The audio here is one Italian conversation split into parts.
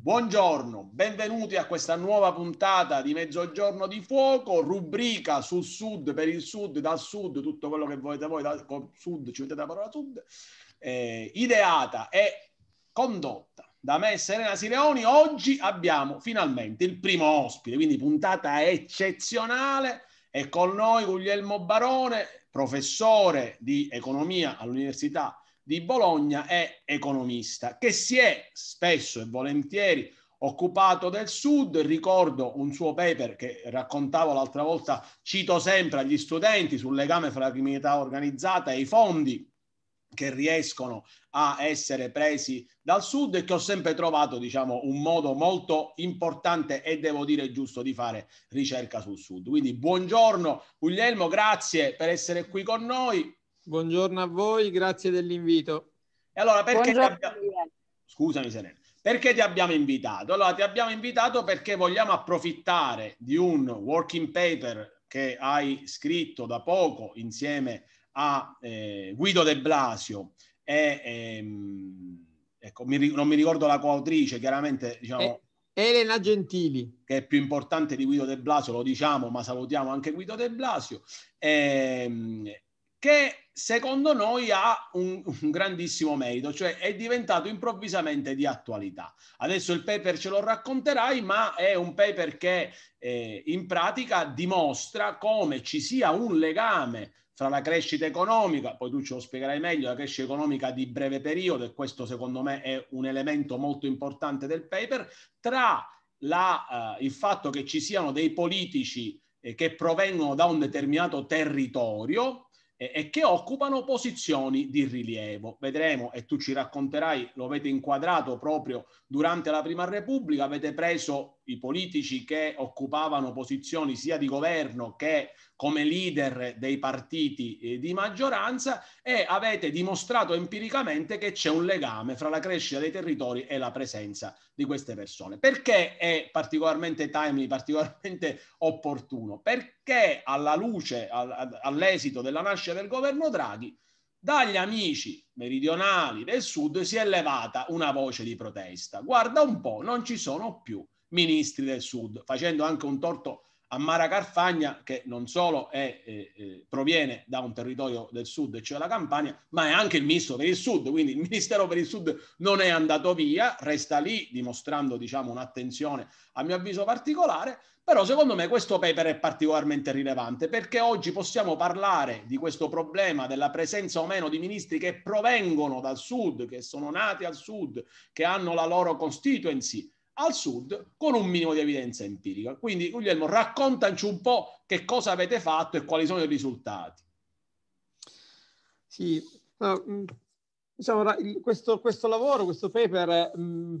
Buongiorno, benvenuti a questa nuova puntata di Mezzogiorno di Fuoco, rubrica sul sud, per il sud, dal sud, tutto quello che volete voi, dal sud, ci mettete la parola sud, eh, ideata e condotta da me Serena Sileoni. Oggi abbiamo finalmente il primo ospite, quindi puntata eccezionale, è con noi Guglielmo Barone, professore di economia all'Università di Bologna è economista, che si è spesso e volentieri occupato del Sud. Ricordo un suo paper che raccontavo l'altra volta, cito sempre agli studenti, sul legame fra la criminalità organizzata e i fondi che riescono a essere presi dal sud e che ho sempre trovato diciamo un modo molto importante e devo dire giusto di fare ricerca sul sud quindi buongiorno Guglielmo grazie per essere qui con noi Buongiorno a voi, grazie dell'invito. E allora perché ti abbiamo... Scusami Perché ti abbiamo invitato? Allora ti abbiamo invitato perché vogliamo approfittare di un working paper che hai scritto da poco insieme a eh, Guido De Blasio e ehm, ecco, mi, non mi ricordo la coautrice, chiaramente diciamo... Eh. Elena Gentili. Che è più importante di Guido De Blasio, lo diciamo, ma salutiamo anche Guido De Blasio. E, ehm, che secondo noi ha un, un, grandissimo merito, cioè è diventato improvvisamente di attualità. Adesso il paper ce lo racconterai, ma è un paper che eh, in pratica dimostra come ci sia un legame fra la crescita economica, poi tu ce lo spiegherai meglio, la crescita economica di breve periodo, e questo secondo me è un elemento molto importante del paper, tra la, eh, il fatto che ci siano dei politici eh, che provengono da un determinato territorio, e, che occupano posizioni di rilievo. Vedremo e tu ci racconterai, lo avete inquadrato proprio durante la Prima Repubblica, avete preso i politici che occupavano posizioni sia di governo che come leader dei partiti eh, di maggioranza e avete dimostrato empiricamente che c'è un legame fra la crescita dei territori e la presenza di queste persone. Perché è particolarmente timely, particolarmente opportuno? Perché alla luce, all'esito della nascita del governo Draghi, dagli amici meridionali del sud si è levata una voce di protesta. Guarda un po', non ci sono più ministri del sud, facendo anche un torto a Mara Carfagna che non solo è, eh, eh proviene da un territorio del sud, cioè la Campania, ma è anche il ministro per il sud, quindi il ministero per il sud non è andato via, resta lì dimostrando diciamo, un'attenzione a mio avviso particolare, però secondo me questo paper è particolarmente rilevante perché oggi possiamo parlare di questo problema della presenza o meno di ministri che provengono dal sud, che sono nati al sud, che hanno la loro constituency al sud con un minimo di evidenza empirica. Quindi Guglielmo, raccontaci un po' che cosa avete fatto e quali sono i risultati. Sì, no, mm, diciamo, questo, questo, lavoro, questo paper mh, mm,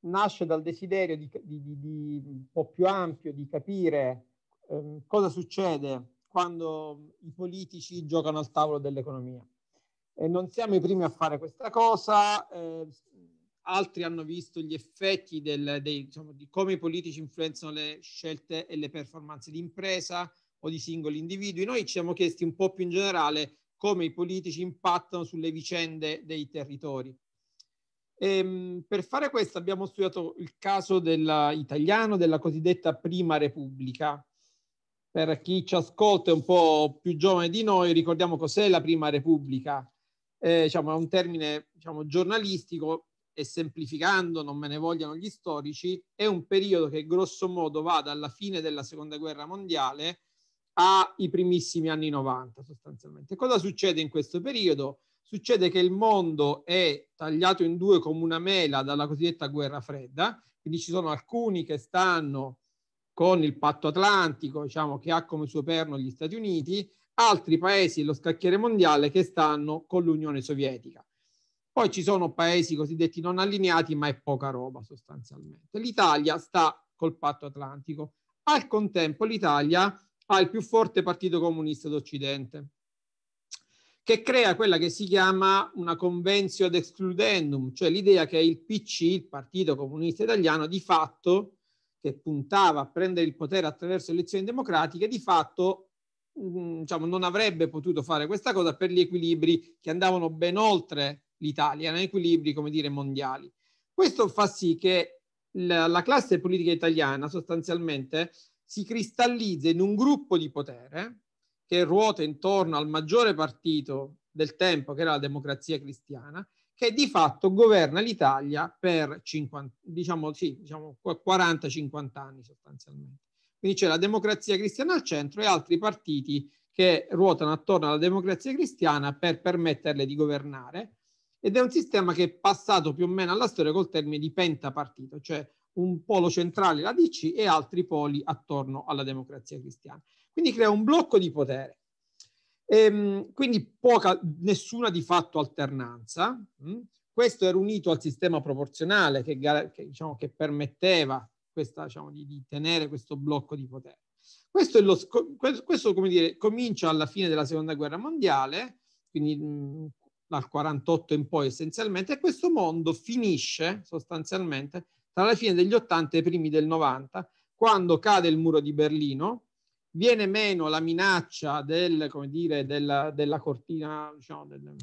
nasce dal desiderio di, di, di, un po' più ampio di capire eh, cosa succede quando i politici giocano al tavolo dell'economia. E non siamo i primi a fare questa cosa, eh, altri hanno visto gli effetti del, dei, diciamo, di come i politici influenzano le scelte e le performance di impresa o di singoli individui. Noi ci siamo chiesti un po' più in generale come i politici impattano sulle vicende dei territori. E, ehm, per fare questo abbiamo studiato il caso italiano della cosiddetta Prima Repubblica. Per chi ci ascolta è un po' più giovane di noi, ricordiamo cos'è la Prima Repubblica. Eh, diciamo, è un termine diciamo, giornalistico e semplificando, non me ne vogliano gli storici, è un periodo che grosso modo va dalla fine della seconda guerra mondiale ai primissimi anni 90 sostanzialmente. Cosa succede in questo periodo? Succede che il mondo è tagliato in due come una mela dalla cosiddetta guerra fredda, quindi ci sono alcuni che stanno con il patto atlantico, diciamo che ha come suo perno gli Stati Uniti, altri paesi, lo scacchiere mondiale, che stanno con l'Unione Sovietica. Poi ci sono paesi cosiddetti non allineati, ma è poca roba sostanzialmente. L'Italia sta col patto atlantico. Al contempo l'Italia ha il più forte partito comunista d'Occidente, che crea quella che si chiama una convenzio ad excludendum, cioè l'idea che il PC, il Partito Comunista Italiano, di fatto, che puntava a prendere il potere attraverso elezioni democratiche, di fatto mm, diciamo, non avrebbe potuto fare questa cosa per gli equilibri che andavano ben oltre l'Italia, erano equilibri, come dire, mondiali. Questo fa sì che la, la classe politica italiana sostanzialmente si cristallizza in un gruppo di potere che ruota intorno al maggiore partito del tempo, che era la democrazia cristiana, che di fatto governa l'Italia per 50, diciamo, sì, diciamo 40-50 anni sostanzialmente. Quindi c'è la democrazia cristiana al centro e altri partiti che ruotano attorno alla democrazia cristiana per permetterle di governare ed è un sistema che è passato più o meno alla storia col termine di pentapartito, cioè un polo centrale la DC e altri poli attorno alla democrazia cristiana. Quindi crea un blocco di potere. Ehm, quindi poca, nessuna di fatto alternanza. Mm? Questo era unito al sistema proporzionale che, che, diciamo, che permetteva questa, diciamo, di, di, tenere questo blocco di potere. Questo, lo, questo dire, comincia alla fine della seconda guerra mondiale, quindi mm, dal 48 in poi essenzialmente, e questo mondo finisce sostanzialmente tra la fine degli 80 e i primi del 90, quando cade il muro di Berlino, viene meno la minaccia del, dire, della, della, cortina, diciamo, del,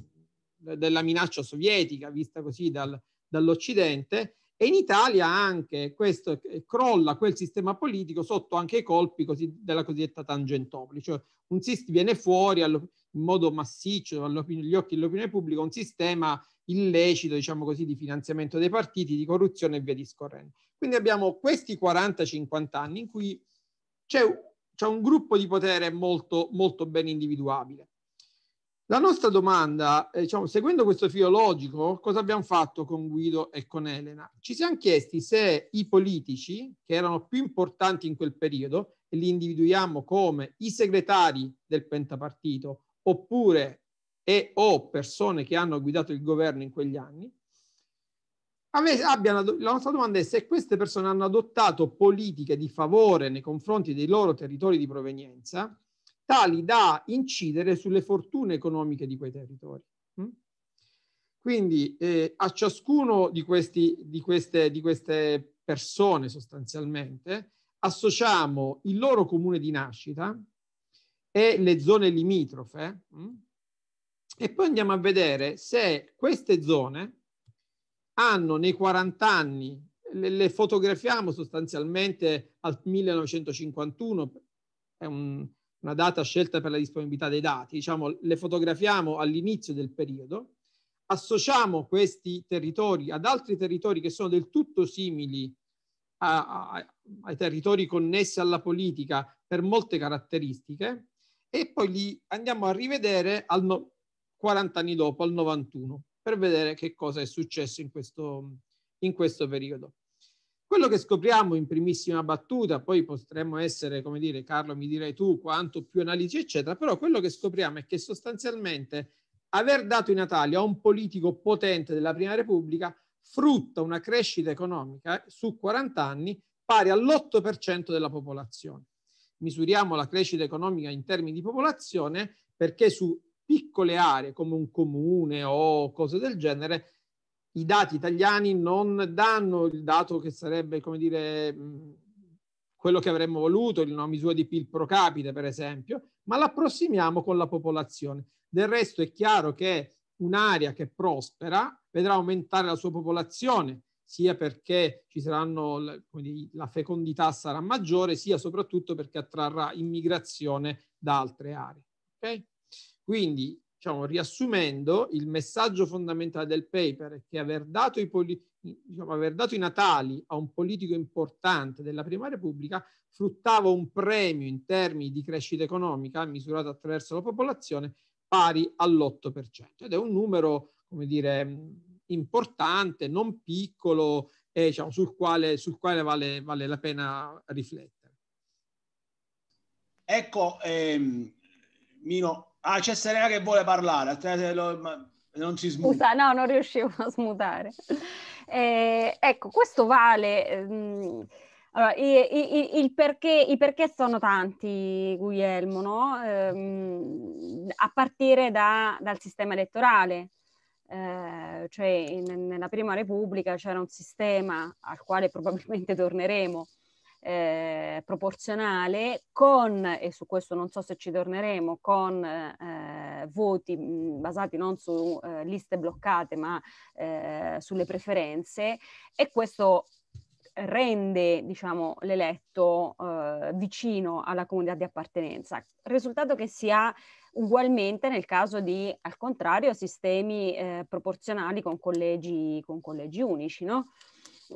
della minaccia sovietica vista così dal, dall'Occidente, e in Italia anche questo crolla quel sistema politico sotto anche i colpi così, della cosiddetta Tangentopoli, cioè un, viene fuori allo, in modo massiccio agli occhi dell'opinione pubblica un sistema illecito, diciamo così, di finanziamento dei partiti, di corruzione e via discorrendo. Quindi abbiamo questi 40-50 anni in cui c'è, un gruppo di potere molto, molto ben individuabile. La nostra domanda, eh, diciamo, seguendo questo filo logico, cosa abbiamo fatto con Guido e con Elena? Ci siamo chiesti se i politici, che erano più importanti in quel periodo, e li individuiamo come i segretari del pentapartito oppure e o persone che hanno guidato il governo in quegli anni, abbiano, la nostra domanda è se queste persone hanno adottato politiche di favore nei confronti dei loro territori di provenienza, tali da incidere sulle fortune economiche di quei territori. Mm? Quindi eh, a ciascuno di, questi, di, queste, di queste persone sostanzialmente associamo il loro comune di nascita, e le zone limitrofe. Mm? E poi andiamo a vedere se queste zone hanno nei 40 anni, le, le fotografiamo sostanzialmente al 1951, è un, una data scelta per la disponibilità dei dati, diciamo le fotografiamo all'inizio del periodo, associamo questi territori ad altri territori che sono del tutto simili a, a, ai territori connessi alla politica per molte caratteristiche e poi li andiamo a rivedere no, 40 anni dopo, al 91, per vedere che cosa è successo in questo, in questo periodo. Quello che scopriamo in primissima battuta, poi potremmo essere, come dire, Carlo, mi direi tu, quanto più analisi, eccetera, però quello che scopriamo è che sostanzialmente aver dato i Natali a un politico potente della Prima Repubblica frutta una crescita economica su 40 anni pari all'8% della popolazione misuriamo la crescita economica in termini di popolazione perché su piccole aree come un comune o cose del genere i dati italiani non danno il dato che sarebbe, come dire, mm, quello che avremmo voluto, una misura di PIL pro capite, per esempio, ma l'approssimiamo con la popolazione. Del resto è chiaro che un'area che prospera vedrà aumentare la sua popolazione, sia perché ci saranno, dire, la fecondità sarà maggiore, sia soprattutto perché attrarrà immigrazione da altre aree. Okay? Quindi, diciamo, riassumendo, il messaggio fondamentale del paper è che aver dato, diciamo, aver dato i natali a un politico importante della Prima Repubblica fruttava un premio in termini di crescita economica misurato attraverso la popolazione pari all'8%, ed è un numero, come dire, importante, non piccolo, eh, diciamo, sul quale, sul quale vale, vale, la pena riflettere. Ecco, ehm, Mino, ah, c'è Serena che vuole parlare, non si smuta. Scusa, no, non riuscivo a smutare. Eh, ecco, questo vale... Ehm... Allora, i, i, perché, i, perché, sono tanti, Guglielmo, no? ehm, a partire da, dal sistema elettorale eh, cioè in, nella Prima Repubblica c'era un sistema al quale probabilmente torneremo, eh, proporzionale con, e su questo non so se ci torneremo, con eh, voti mm, basati non su eh, liste bloccate ma eh, sulle preferenze e questo rende diciamo, l'eletto eh, vicino alla comunità di appartenenza. Risultato che si ha ugualmente nel caso di, al contrario, sistemi eh, proporzionali con collegi, con collegi unici. No?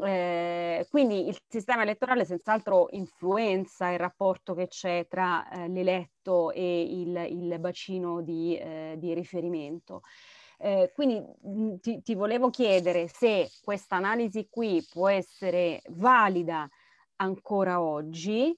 Eh, quindi il sistema elettorale senz'altro influenza il rapporto che c'è tra eh, l'eletto e il, il bacino di, eh, di riferimento. Eh, quindi ti, ti, volevo chiedere se questa analisi qui può essere valida ancora oggi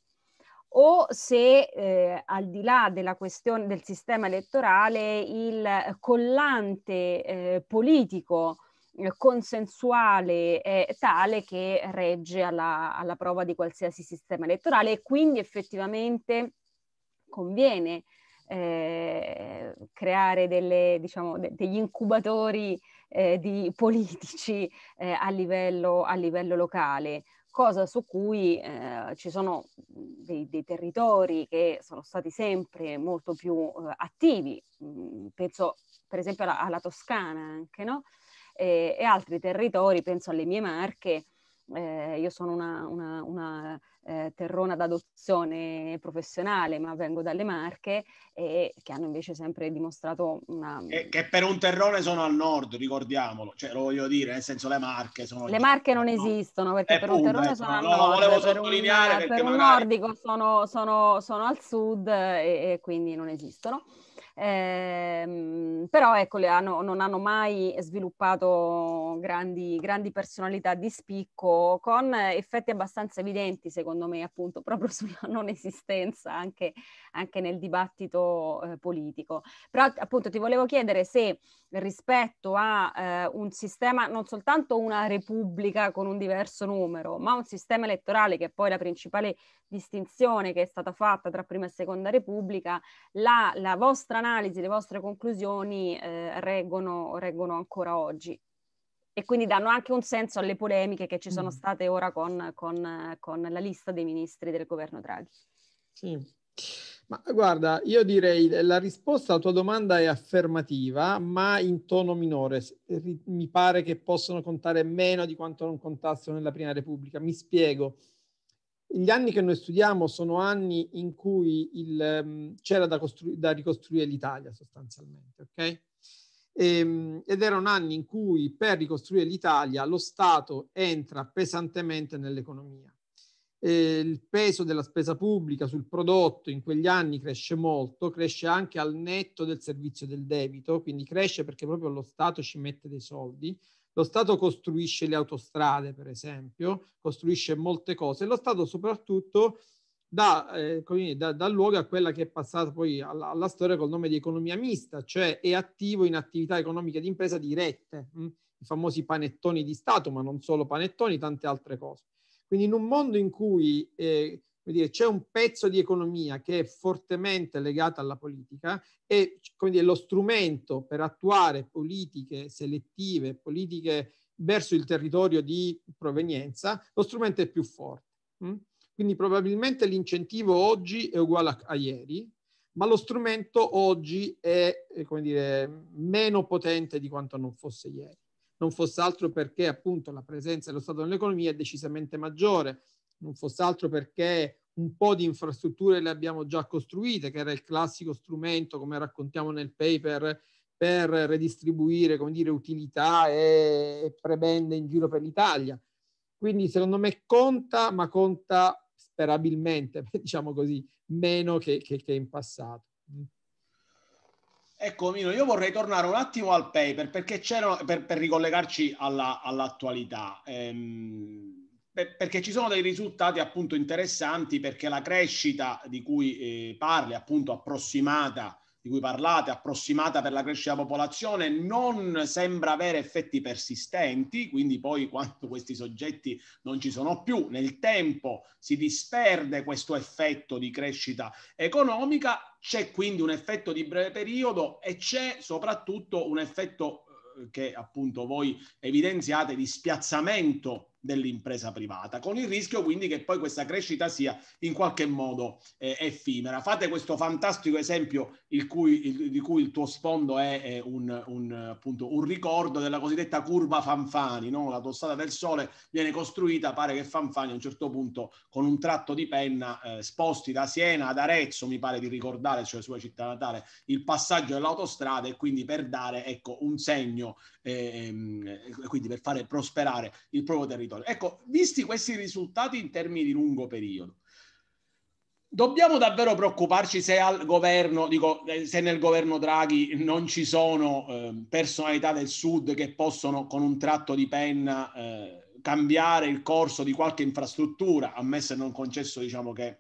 o se eh, al di là della questione del sistema elettorale il collante eh, politico eh, consensuale è tale che regge alla, alla, prova di qualsiasi sistema elettorale e quindi effettivamente conviene eh, creare delle, diciamo, de- degli incubatori eh, di politici eh, a, livello, a, livello, locale, cosa su cui eh, ci sono dei, dei, territori che sono stati sempre molto più eh, attivi, penso per esempio alla, alla Toscana anche, no? e altri territori, penso alle mie Marche, eh, io sono una, una, una eh, terrona d'adozione professionale, ma vengo dalle Marche, e che hanno invece sempre dimostrato una... Che, che per un terrone sono al nord, ricordiamolo, cioè lo voglio dire, nel senso le Marche sono... Le Marche non no? esistono, perché eh, per punto, un terrone eh, sono no, al nord, lo volevo per sottolineare per un nordico sono al sud e, e quindi non esistono eh, però ecco, hanno, non hanno mai sviluppato grandi, grandi, personalità di spicco con effetti abbastanza evidenti secondo me appunto proprio sulla non esistenza anche, anche nel dibattito eh, politico. Però appunto ti volevo chiedere se rispetto a eh, un sistema, non soltanto una repubblica con un diverso numero, ma un sistema elettorale che è poi la principale distinzione che è stata fatta tra prima e seconda repubblica, la, la vostra analisi, le vostre conclusioni eh, reggono, reggono, ancora oggi e quindi danno anche un senso alle polemiche che ci sono mm. state ora con, con, con la lista dei ministri del governo Draghi. Sì. Ma guarda, io direi la risposta alla tua domanda è affermativa, ma in tono minore. Mi pare che possono contare meno di quanto non contassero nella Prima Repubblica. Mi spiego. Gli anni che noi studiamo sono anni in cui il, ehm, c'era da, costru- da, ricostruire l'Italia sostanzialmente, ok? E, ehm, ed erano anni in cui per ricostruire l'Italia lo Stato entra pesantemente nell'economia. E il peso della spesa pubblica sul prodotto in quegli anni cresce molto, cresce anche al netto del servizio del debito, quindi cresce perché proprio lo Stato ci mette dei soldi, lo Stato costruisce le autostrade, per esempio, costruisce molte cose. Lo Stato soprattutto dà, eh, da, da luogo a quella che è passata poi alla, alla, storia col nome di economia mista, cioè è attivo in attività economiche di impresa dirette, mh? Hm? i famosi panettoni di Stato, ma non solo panettoni, tante altre cose. Quindi in un mondo in cui eh, dire, c'è un pezzo di economia che è fortemente legato alla politica e dire, lo strumento per attuare politiche selettive, politiche verso il territorio di provenienza, lo strumento è più forte. Mm? Quindi probabilmente l'incentivo oggi è uguale a, a ieri, ma lo strumento oggi è eh, dire, meno potente di quanto non fosse ieri. Non fosse altro perché appunto la presenza dello Stato nell'economia è decisamente maggiore, non fosse altro perché un po' di infrastrutture le abbiamo già costruite, che era il classico strumento, come raccontiamo nel paper, per redistribuire come dire, utilità e prebende in giro per l'Italia. Quindi secondo me conta, ma conta sperabilmente, diciamo così, meno che, che, che in passato. Ecco Mino, io vorrei tornare un attimo al paper perché c'erano, per, per ricollegarci alla, all'attualità. Ehm perché ci sono dei risultati appunto interessanti perché la crescita di cui eh, parli appunto approssimata di cui parlate, approssimata per la crescita della popolazione, non sembra avere effetti persistenti, quindi poi quando questi soggetti non ci sono più, nel tempo si disperde questo effetto di crescita economica, c'è quindi un effetto di breve periodo e c'è soprattutto un effetto eh, che appunto voi evidenziate di spiazzamento dell'impresa privata, con il rischio quindi che poi questa crescita sia in qualche modo eh, effimera. Fate questo fantastico esempio cui, il, di cui il tuo sfondo è, è un, un, appunto, un, ricordo della cosiddetta curva Fanfani, no? la tossata del sole viene costruita, pare che Fanfani a un certo punto con un tratto di penna eh, sposti da Siena ad Arezzo, mi pare di ricordare, cioè la sua città natale, il passaggio dell'autostrada e quindi per dare ecco, un segno, eh, quindi per fare prosperare il proprio territorio territorio. Ecco, visti questi risultati in termini di lungo periodo, dobbiamo davvero preoccuparci se al governo, dico, eh, se nel governo Draghi non ci sono eh, personalità del sud che possono con un tratto di penna eh, cambiare il corso di qualche infrastruttura, ammesso e non concesso diciamo che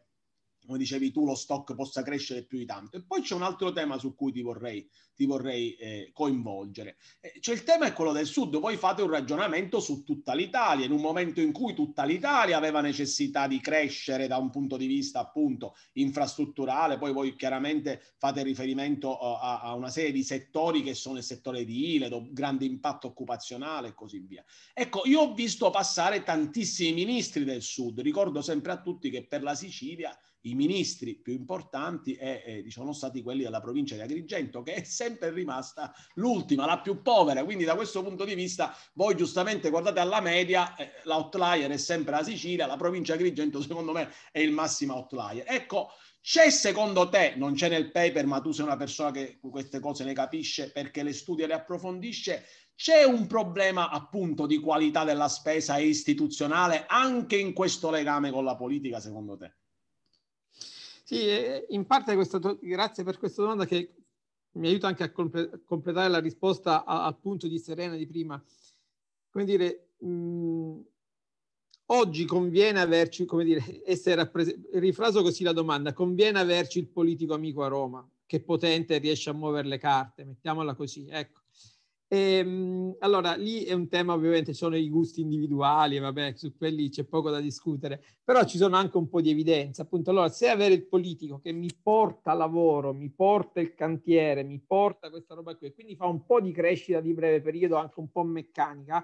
come dicevi tu, lo stock possa crescere più di tanto. E poi c'è un altro tema su cui ti vorrei, ti vorrei eh, coinvolgere. Eh, cioè il tema è quello del sud, voi fate un ragionamento su tutta l'Italia, in un momento in cui tutta l'Italia aveva necessità di crescere da un punto di vista appunto infrastrutturale, poi voi chiaramente fate riferimento eh, a, a, una serie di settori che sono il settore di Ile, grande impatto occupazionale e così via. Ecco, io ho visto passare tantissimi ministri del sud, ricordo sempre a tutti che per la Sicilia i ministri più importanti e, eh, sono stati quelli della provincia di Agrigento, che è sempre rimasta l'ultima, la più povera. Quindi da questo punto di vista, voi giustamente guardate alla media, eh, l'outlier è sempre la Sicilia, la provincia di Agrigento secondo me è il massimo outlier. Ecco, c'è secondo te, non c'è nel paper, ma tu sei una persona che queste cose ne capisce perché le studia e le approfondisce, c'è un problema appunto di qualità della spesa istituzionale anche in questo legame con la politica secondo te? Sì, in parte questa, grazie per questa domanda che mi aiuta anche a completare la risposta al punto di Serena di prima. Come dire, mh, mm, oggi conviene averci, come dire, essere appres- rifraso così la domanda, conviene averci il politico amico a Roma che potente riesce a muovere le carte, mettiamola così, ecco. E, ehm, allora, lì è un tema, ovviamente, ci sono i gusti individuali, vabbè, su quelli c'è poco da discutere, però ci sono anche un po' di evidenza. Appunto, allora, se avere il politico che mi porta lavoro, mi porta il cantiere, mi porta questa roba qui, e quindi fa un po' di crescita di breve periodo, anche un po' meccanica,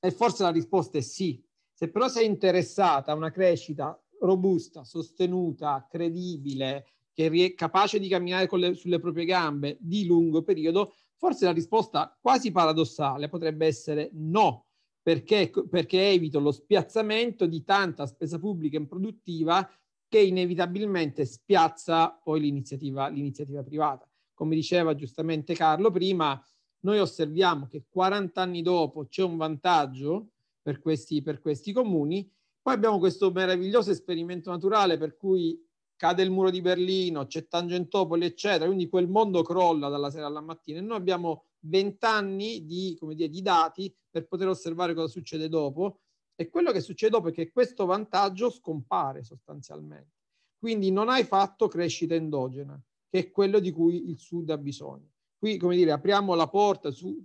e forse la risposta è sì. Se però sei interessata a una crescita robusta, sostenuta, credibile, che è capace di camminare le, sulle proprie gambe di lungo periodo, Forse la risposta quasi paradossale potrebbe essere no, perché, perché evito lo spiazzamento di tanta spesa pubblica improduttiva che inevitabilmente spiazza poi l'iniziativa, l'iniziativa privata. Come diceva giustamente Carlo prima, noi osserviamo che 40 anni dopo c'è un vantaggio per questi, per questi comuni, poi abbiamo questo meraviglioso esperimento naturale per cui cade il muro di Berlino, c'è Tangentopoli, eccetera, quindi quel mondo crolla dalla sera alla mattina e noi abbiamo vent'anni di, di dati per poter osservare cosa succede dopo e quello che succede dopo è che questo vantaggio scompare sostanzialmente. Quindi non hai fatto crescita endogena, che è quello di cui il Sud ha bisogno. Qui, come dire, apriamo la porta su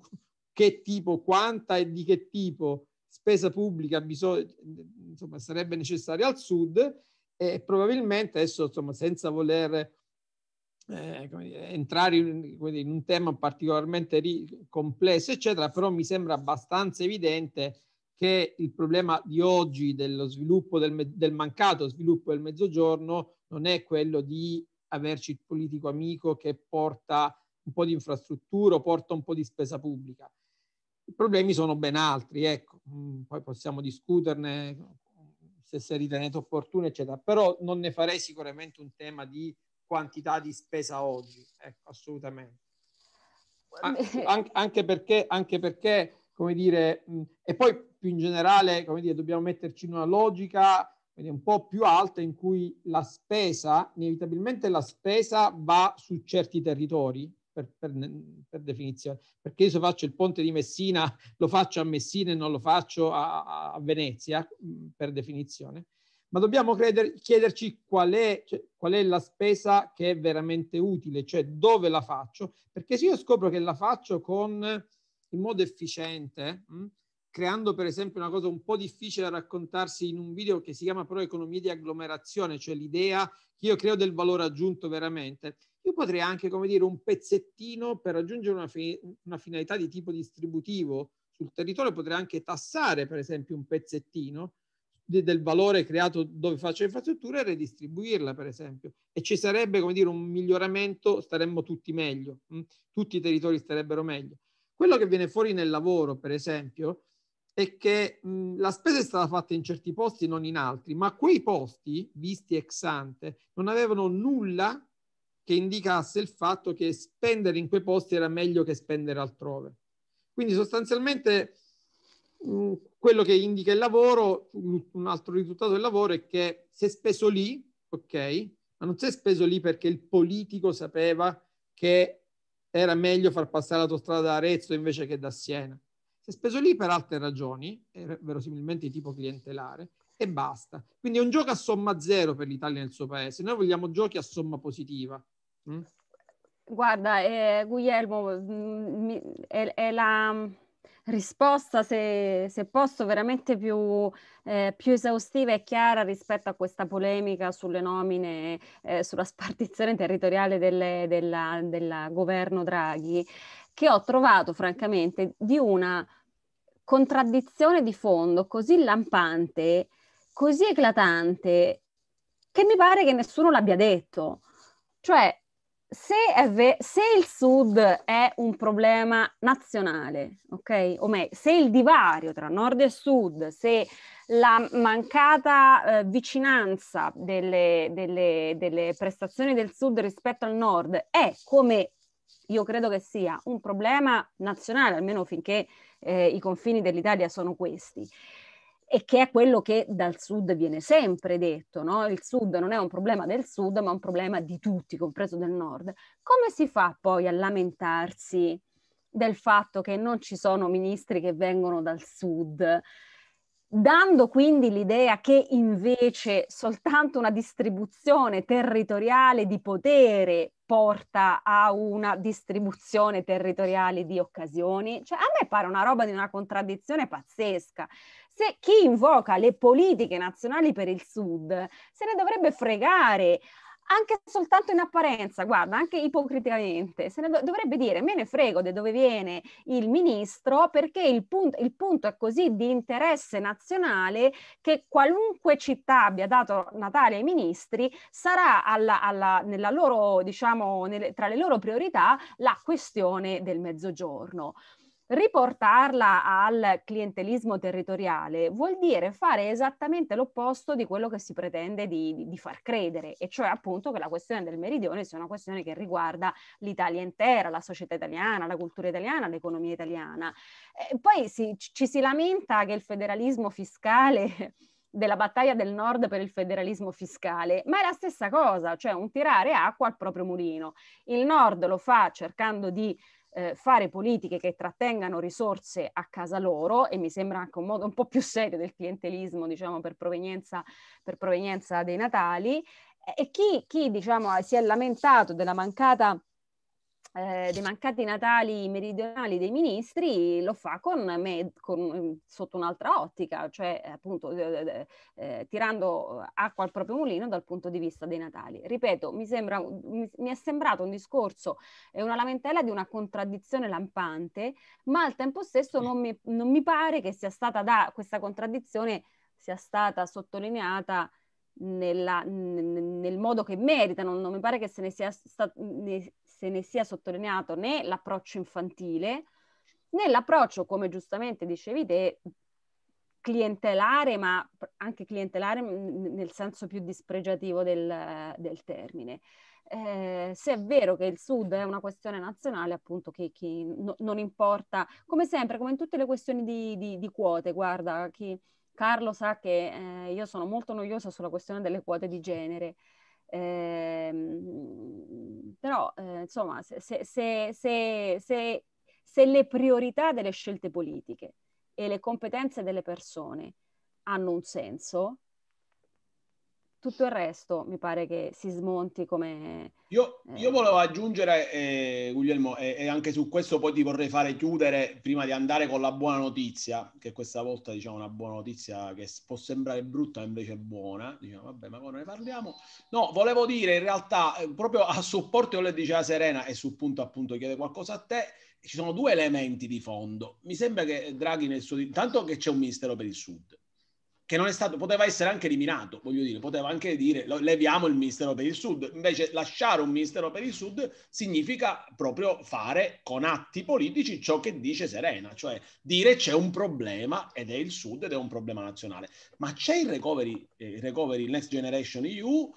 che tipo, quanta e di che tipo spesa pubblica bisogno, insomma, sarebbe necessaria al Sud e probabilmente adesso, insomma, senza voler eh, dire, entrare in, in, un tema particolarmente ri- complesso, eccetera, però mi sembra abbastanza evidente che il problema di oggi dello sviluppo del, me- del mancato sviluppo del mezzogiorno non è quello di averci il politico amico che porta un po' di infrastruttura, porta un po' di spesa pubblica. I problemi sono ben altri, ecco, mm, poi possiamo discuterne se, se ritenete opportuno, eccetera. Però non ne farei sicuramente un tema di quantità di spesa oggi, ecco, assolutamente. An- anche, perché, anche perché, come dire, mh, e poi più in generale, come dire, dobbiamo metterci in una logica un po' più alta in cui la spesa, inevitabilmente la spesa va su certi territori, per, per, per, definizione, perché se faccio il ponte di Messina, lo faccio a Messina e non lo faccio a, a Venezia, mm, per definizione, ma dobbiamo creder, chiederci qual è, cioè, qual è la spesa che è veramente utile, cioè dove la faccio, perché se io scopro che la faccio con, in modo efficiente, mh, mm, creando per esempio una cosa un po' difficile da raccontarsi in un video che si chiama però economia di agglomerazione, cioè l'idea che io creo del valore aggiunto veramente, io potrei anche, come dire, un pezzettino per raggiungere una, fi- una finalità di tipo distributivo sul territorio, potrei anche tassare, per esempio, un pezzettino de- del valore creato dove faccio infrastruttura e redistribuirla, per esempio. E ci sarebbe, come dire, un miglioramento, staremmo tutti meglio, mh? Mm? tutti i territori starebbero meglio. Quello che viene fuori nel lavoro, per esempio, è che mh, mm, la spesa è stata fatta in certi posti e non in altri, ma quei posti, visti ex ante, non avevano nulla che indicasse il fatto che spendere in quei posti era meglio che spendere altrove. Quindi sostanzialmente mh, mm, quello che indica il lavoro, un altro risultato del lavoro è che si è speso lì, ok, ma non si è speso lì perché il politico sapeva che era meglio far passare l'autostrada da Arezzo invece che da Siena. Si è speso lì per altre ragioni, eh, verosimilmente di tipo clientelare, e basta. Quindi è un gioco a somma zero per l'Italia nel suo paese. Noi vogliamo giochi a somma positiva, Mm? Guarda, eh, Guglielmo, mm, mi, è, è, la mm, risposta, se, se posso, veramente più, eh, più, esaustiva e chiara rispetto a questa polemica sulle nomine, eh, sulla spartizione territoriale del governo Draghi, che ho trovato francamente di una contraddizione di fondo così lampante, così eclatante, che mi pare che nessuno l'abbia detto. Cioè, se, ve- se, il Sud è un problema nazionale, ok? O meglio, se il divario tra Nord e Sud, se la mancata eh, vicinanza delle, delle, delle prestazioni del Sud rispetto al Nord è come io credo che sia un problema nazionale, almeno finché eh, i confini dell'Italia sono questi e che è quello che dal sud viene sempre detto, no? il sud non è un problema del sud ma un problema di tutti, compreso del nord. Come si fa poi a lamentarsi del fatto che non ci sono ministri che vengono dal sud? dando quindi l'idea che invece soltanto una distribuzione territoriale di potere porta a una distribuzione territoriale di occasioni. Cioè, a me pare una roba di una contraddizione pazzesca. Se chi invoca le politiche nazionali per il Sud se ne dovrebbe fregare anche soltanto in apparenza, guarda, anche ipocriticamente, se ne do- dovrebbe dire me ne frego di dove viene il ministro perché il, punt- il punto è così di interesse nazionale che qualunque città abbia dato Natale ai ministri sarà alla, alla, nella loro, diciamo, nelle, tra le loro priorità la questione del mezzogiorno riportarla al clientelismo territoriale vuol dire fare esattamente l'opposto di quello che si pretende di, di, far credere, e cioè appunto che la questione del meridione sia una questione che riguarda l'Italia intera, la società italiana, la cultura italiana, l'economia italiana. E eh, poi si, ci si lamenta che il federalismo fiscale della battaglia del nord per il federalismo fiscale, ma è la stessa cosa, cioè un tirare acqua al proprio mulino. Il nord lo fa cercando di eh, fare politiche che trattengano risorse a casa loro e mi sembra anche un modo un po' più serio del clientelismo, diciamo, per provenienza, per provenienza dei natali. E chi, chi diciamo, si è lamentato della mancata eh, dei mancati natali meridionali dei ministri lo fa con me, con, mm, sotto un'altra ottica, cioè appunto eh, eh, eh, eh tirando acqua al proprio mulino dal punto di vista dei natali. Ripeto, mi, sembra, mi, mi è sembrato un discorso e una lamentela di una contraddizione lampante, ma al tempo stesso non mi, non mi pare che sia stata da questa contraddizione sia stata sottolineata nella, nel modo che merita, non, non mi pare che se ne sia, sta, ne se ne sia sottolineato né l'approccio infantile, né l'approccio, come giustamente dicevi te, clientelare, ma anche clientelare nel senso più dispregiativo del, del termine. Eh, se è vero che il Sud è una questione nazionale, appunto, che, che no, non importa, come sempre, come in tutte le questioni di, di, di quote, guarda, chi, Carlo sa che eh, io sono molto noiosa sulla questione delle quote di genere. Eh, però eh, insomma, se, se, se, se, le priorità delle scelte politiche e le competenze delle persone hanno un senso, tutto il resto mi pare che si smonti come... Io, eh, io volevo aggiungere, eh, Guglielmo, e, e, anche su questo poi ti vorrei fare chiudere prima di andare con la buona notizia, che questa volta diciamo una buona notizia che può sembrare brutta ma invece è buona, diciamo vabbè ma ora ne parliamo. No, volevo dire in realtà eh, proprio a supporto che diceva Serena e sul punto appunto chiede qualcosa a te, ci sono due elementi di fondo. Mi sembra che Draghi nel suo... Tanto che c'è un ministero per il sud che non è stato, poteva essere anche eliminato, voglio dire, poteva anche dire lo, leviamo il ministero per il sud, invece lasciare un ministero per il sud significa proprio fare con atti politici ciò che dice Serena, cioè dire c'è un problema ed è il sud ed è un problema nazionale. Ma c'è il recovery, eh, il recovery Next Generation EU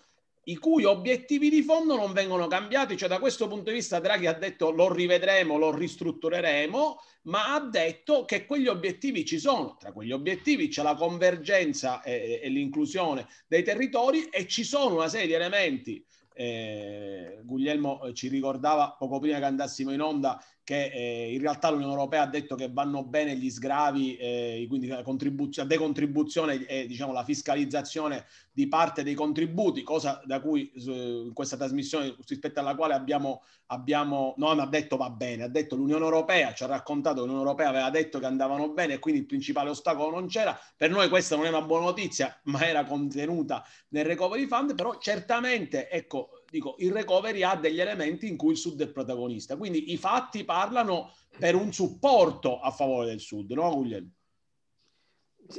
i cui obiettivi di fondo non vengono cambiati, cioè da questo punto di vista Draghi ha detto lo rivedremo, lo ristruttureremo, ma ha detto che quegli obiettivi ci sono, tra quegli obiettivi c'è la convergenza e, eh, eh, e l'inclusione dei territori e ci sono una serie di elementi eh, Guglielmo eh, ci ricordava poco prima che andassimo in onda che eh, in realtà l'Unione Europea ha detto che vanno bene gli sgravi, eh, quindi la contribuzio- decontribuzione e diciamo, la fiscalizzazione di parte dei contributi, cosa da cui in questa trasmissione rispetto alla quale abbiamo, abbiamo, non ha detto va bene, ha detto l'Unione Europea, ci ha raccontato che l'Unione Europea aveva detto che andavano bene e quindi il principale ostacolo non c'era, per noi questa non è una buona notizia ma era contenuta nel recovery fund, però certamente ecco dico, il recovery ha degli elementi in cui il Sud è protagonista. Quindi i fatti parlano per un supporto a favore del Sud, no Guglielmo?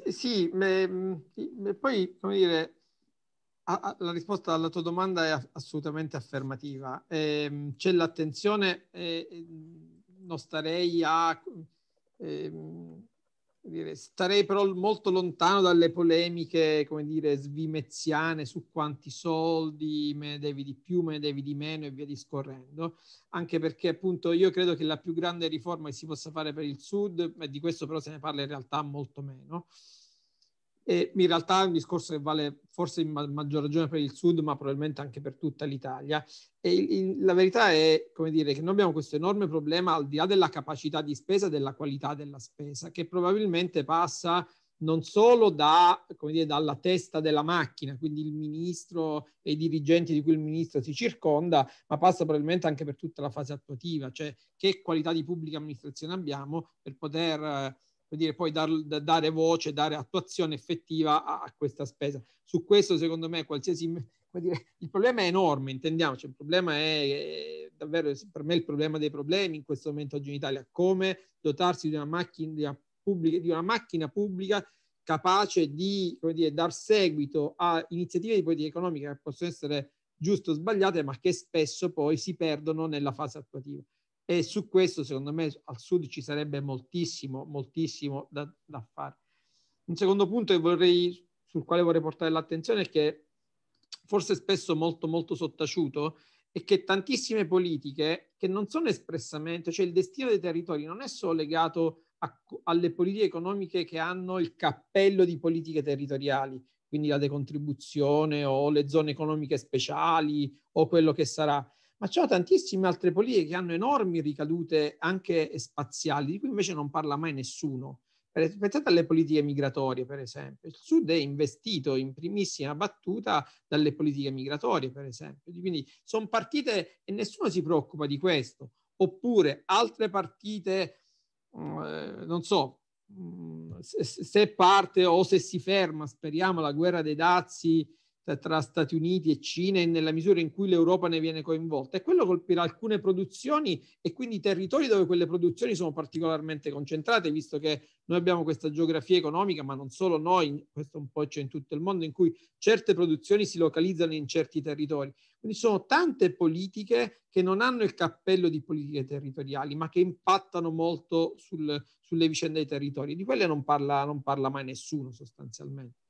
Sì, me, mm, me poi, come dire, la risposta alla tua domanda è assolutamente affermativa. Eh, c'è l'attenzione, eh, mm, non starei a eh, dire, starei però molto lontano dalle polemiche, come dire, svimeziane su quanti soldi me ne devi di più, me ne devi di meno e via discorrendo, anche perché appunto io credo che la più grande riforma che si possa fare per il Sud, e di questo però se ne parla in realtà molto meno, e in realtà è un discorso che vale forse in ma- maggior ragione per il sud, ma probabilmente anche per tutta l'Italia. E il, il, la verità è, come dire, che noi abbiamo questo enorme problema al di là della capacità di spesa, della qualità della spesa, che probabilmente passa non solo da, dire, dalla testa della macchina, quindi il ministro e i dirigenti di cui il ministro si circonda, ma passa probabilmente anche per tutta la fase attuativa, cioè che qualità di pubblica amministrazione abbiamo per poter dire, poi dar, dare voce, dare attuazione effettiva a, a, questa spesa. Su questo, secondo me, qualsiasi... Dire, il problema è enorme, intendiamoci, il problema è, è, davvero per me il problema dei problemi in questo momento oggi in Italia, come dotarsi di una macchina, di una pubblica, di una macchina pubblica capace di dire, dar seguito a iniziative di politica economica che possono essere giusto o sbagliate, ma che spesso poi si perdono nella fase attuativa e su questo secondo me al sud ci sarebbe moltissimo, moltissimo da, da fare. Un secondo punto vorrei, sul quale vorrei portare l'attenzione è che forse spesso molto molto sottaciuto è che tantissime politiche che non sono espressamente, cioè il destino dei territori non è solo legato a, alle politiche economiche che hanno il cappello di politiche territoriali, quindi la decontribuzione o le zone economiche speciali o quello che sarà, ma c'è tantissime altre politiche che hanno enormi ricadute anche spaziali, di cui invece non parla mai nessuno. Pensate alle politiche migratorie, per esempio. Il Sud è investito in primissima battuta dalle politiche migratorie, per esempio. Quindi sono partite e nessuno si preoccupa di questo. Oppure altre partite, mm, eh, non so, mm, se parte o se si ferma, speriamo, la guerra dei dazi tra Stati Uniti e Cina e nella misura in cui l'Europa ne viene coinvolta e quello colpirà alcune produzioni e quindi i territori dove quelle produzioni sono particolarmente concentrate, visto che noi abbiamo questa geografia economica, ma non solo noi, questo un po' c'è in tutto il mondo, in cui certe produzioni si localizzano in certi territori. Quindi sono tante politiche che non hanno il cappello di politiche territoriali, ma che impattano molto sul, sulle vicende dei territori. Di quelle non parla, non parla mai nessuno sostanzialmente.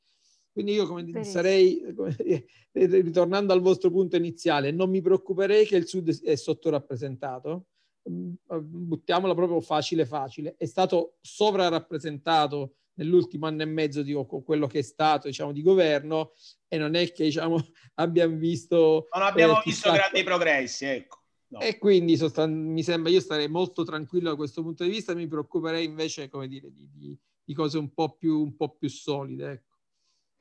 Quindi io come eh, dire, sarei, come ritornando al vostro punto iniziale, non mi preoccuperei che il Sud è sottorappresentato, mm, eh, buttiamola proprio facile facile, è stato sovrarappresentato nell'ultimo anno e mezzo di quello che è stato diciamo, di governo e non è che diciamo, abbiamo visto... Non abbiamo eh, visto grandi progressi, ecco. No. E quindi sostan- mi sembra io starei molto tranquillo da questo punto di vista, mi preoccuperei invece come dire, di, di, di cose un po' più, un po più solide. Ecco.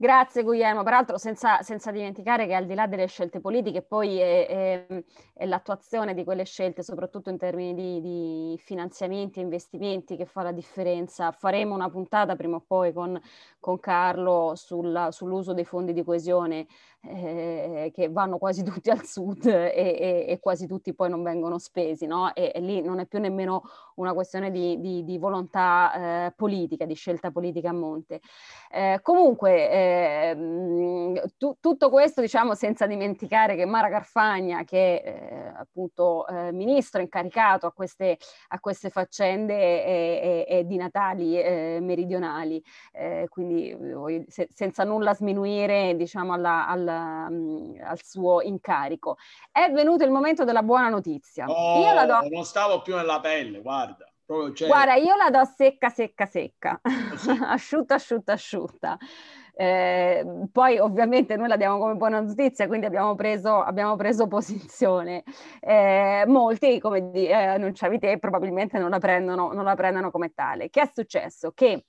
Grazie Guglielmo, peraltro senza, senza, dimenticare che al di là delle scelte politiche poi è, è, è l'attuazione di quelle scelte, soprattutto in termini di, di, finanziamenti e investimenti che fa la differenza. Faremo una puntata prima o poi con, con Carlo sul, sull'uso dei fondi di coesione eh, che vanno quasi tutti al sud e, e, e quasi tutti poi non vengono spesi, no? e, e, lì non è più nemmeno una questione di, di, di volontà eh, politica, di scelta politica a monte. Eh, comunque eh, eh, mm, tu, tutto questo diciamo senza dimenticare che Mara Carfagna, che è eh, appunto eh, ministro incaricato a queste, a queste faccende, è, è, è, di Natali meridionali, quindi se, senza nulla sminuire diciamo alla, alla, mm, al suo incarico. È venuto il momento della buona notizia. Oh, Io la do... Non stavo più nella pelle, guarda. Cioè guarda, io la do secca, secca, secca, asciutta, asciutta, asciutta. Eh, poi ovviamente noi la diamo come buona notizia, quindi abbiamo preso, abbiamo preso posizione. Eh, molti, come di, eh, annunciavi te, probabilmente non la, prendono, non la prendono come tale. Che è successo? Che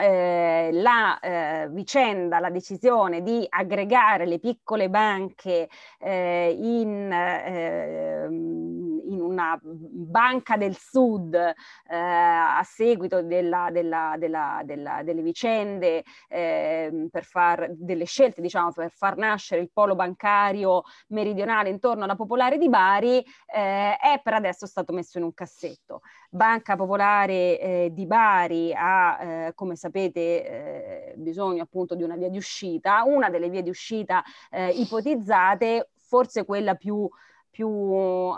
eh, la eh, vicenda, la decisione di aggregare le piccole banche eh, in, in ehm, una banca del sud eh, a seguito della, della, della, delle vicende eh, per far, delle scelte diciamo per far nascere il polo bancario meridionale intorno alla Popolare di Bari eh, è per adesso stato messo in un cassetto. Banca Popolare eh, di Bari ha eh, come sapete eh, bisogno appunto di una via di uscita, una delle vie di uscita ipotizzate forse quella più più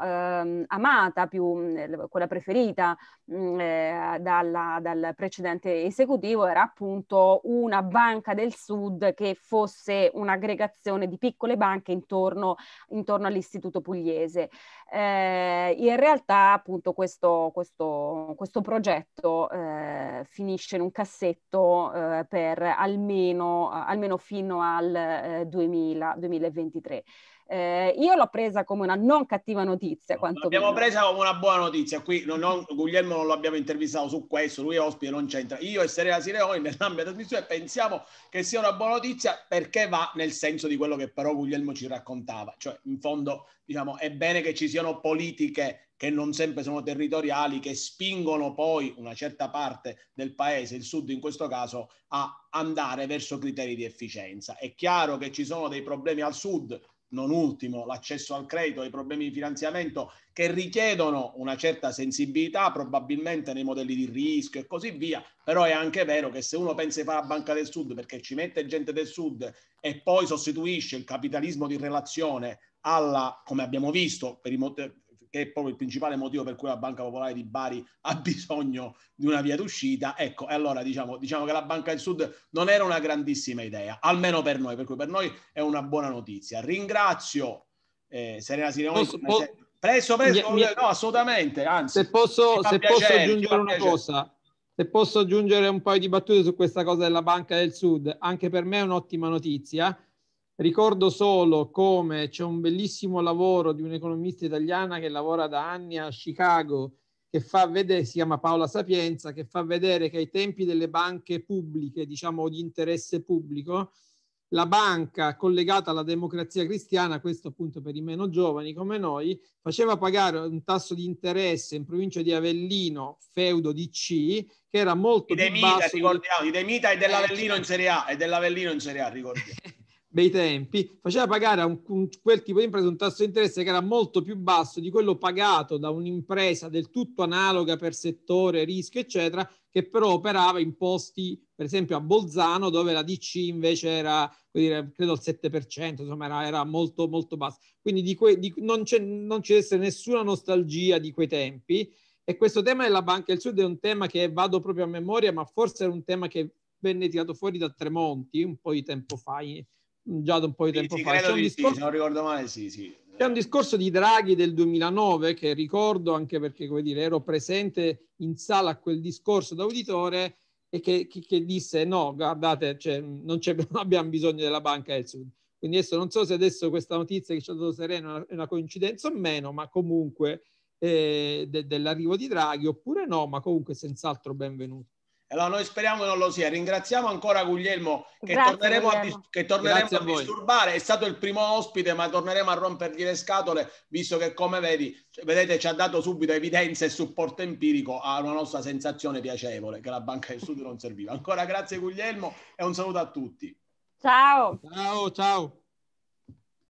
eh, amata, più, mhmm, quella preferita mhmm, eh, dalla, dal precedente esecutivo era appunto una banca del sud che fosse un'aggregazione di piccole banche intorno, intorno all'istituto pugliese. Eh, in realtà appunto questo, questo, questo progetto eh, finisce in un cassetto eh, per almeno, almeno fino al 2000, eh, 2023. Eh, io l'ho presa come una non cattiva notizia. No, l'abbiamo presa come una buona notizia. Qui non, non, Guglielmo non l'abbiamo intervistato su questo, lui è ospite, non c'entra. Io e Serena Sireoni nell'ambito trasmissione pensiamo che sia una buona notizia perché va nel senso di quello che però Guglielmo ci raccontava. Cioè, in fondo, diciamo, è bene che ci siano politiche che non sempre sono territoriali, che spingono poi una certa parte del paese, il sud in questo caso, a andare verso criteri di efficienza. È chiaro che ci sono dei problemi al sud non ultimo l'accesso al credito, e ai problemi di finanziamento che richiedono una certa sensibilità probabilmente nei modelli di rischio e così via, però è anche vero che se uno pensa di fare la banca del sud perché ci mette gente del sud e poi sostituisce il capitalismo di relazione alla, come abbiamo visto per i, che è proprio il principale motivo per cui la Banca Popolare di Bari ha bisogno di una via d'uscita, ecco, e allora diciamo, diciamo che la Banca del Sud non era una grandissima idea, almeno per noi, per cui per noi è una buona notizia. Ringrazio eh, Serena Sironi. Posso, po- preso, preso, mi, no, assolutamente, anzi. Se posso, se piacere, posso aggiungere una piacere. cosa, se posso aggiungere un paio di battute su questa cosa della Banca del Sud, anche per me è un'ottima notizia Ricordo solo come c'è un bellissimo lavoro di un'economista italiana che lavora da anni a Chicago, che fa vedere, si chiama Paola Sapienza, che fa vedere che ai tempi delle banche pubbliche, diciamo di interesse pubblico, la banca collegata alla democrazia cristiana, questo appunto per i meno giovani come noi, faceva pagare un tasso di interesse in provincia di Avellino, feudo di C, che era molto di più Demita, basso. Ricordiamo, di Demita e eh, dell'Avellino in Serie A, e dell'Avellino in Serie A, ricordiamo. bei tempi, faceva pagare a un, un, quel tipo di impresa un tasso di interesse che era molto più basso di quello pagato da un'impresa del tutto analoga per settore, rischio, eccetera, che però operava in posti, per esempio a Bolzano, dove la DC invece era, dire, credo il 7%, insomma era, era molto, molto bassa. Quindi di que, di, non, c'è, non c'è essere nessuna nostalgia di quei tempi. E questo tema della Banca del Sud è un tema che vado proprio a memoria, ma forse era un tema che venne tirato fuori da Tremonti un po' di tempo fa, Mm, già da un po' di sì, tempo sì, fa. C'è un di discorso... Sì, non ricordo male, sì, sì. C'è un discorso di Draghi del 2009 che ricordo anche perché, come dire, ero presente in sala a quel discorso d'auditore e che, che, che disse no, guardate, cioè, non, non, abbiamo bisogno della banca del Sud. Quindi adesso non so se adesso questa notizia che ci ha dato Serena è una coincidenza o meno, ma comunque eh, de, dell'arrivo di Draghi oppure no, ma comunque senz'altro benvenuto. Allora noi speriamo non lo sia. Ringraziamo ancora Guglielmo che Grazie, torneremo, Guglielmo. A, che torneremo a, disturbare. È stato il primo ospite, ma torneremo a rompergli le scatole, visto che come vedi, vedete, ci ha dato subito evidenza e supporto empirico a una nostra sensazione piacevole che la Banca del Sud non serviva. Ancora grazie Guglielmo e un saluto a tutti. Ciao. Ciao, ciao.